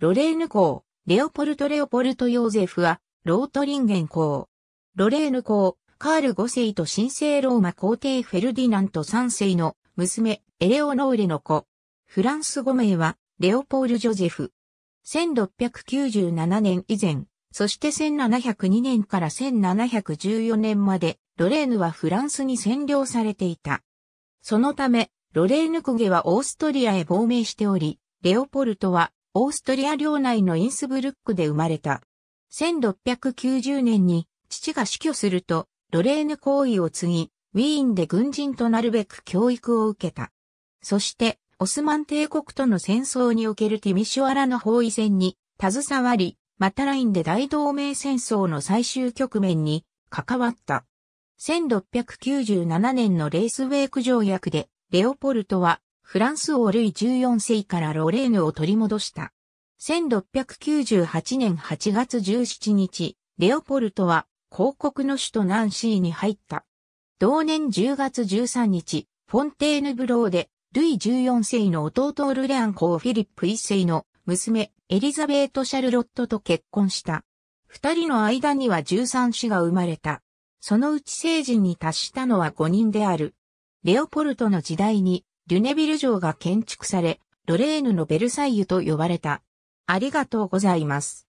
ロレーヌ公、レオポルト・レオポルト・ヨーゼフは、ロートリンゲン公。ロレーヌ公、カール5世と神聖ローマ皇帝フェルディナント3世の娘、エレオノーレの子。フランス語名は、レオポール・ジョゼフ。1697年以前、そして1702年から1714年まで、ロレーヌはフランスに占領されていた。そのため、ロレーヌ公家はオーストリアへ亡命しており、レオポルトはオーストリア領内のインスブルックで生まれた。1690年に父が死去すると、ロレーヌ行為を継ぎ、ウィーンで軍人となるべく教育を受けた。そして、オスマン帝国との戦争におけるティミシュアラの包囲戦に携わり、またラインで大同盟戦争の最終局面に関わった。1697年のレースウェイク条約で、レオポルトはフランス王ルイ14世からロレーヌを取り戻した。1698年8月17日、レオポルトは広告の首都ナンシーに入った。同年10月13日、フォンテーヌブローで、ルイ14世の弟オルレアン公フィリップ一世の娘、エリザベート・シャルロットと結婚した。二人の間には13子が生まれた。そのうち成人に達したのは5人である。レオポルトの時代にリュネビル城が建築され、ロレーヌのベルサイユと呼ばれた。ありがとうございます。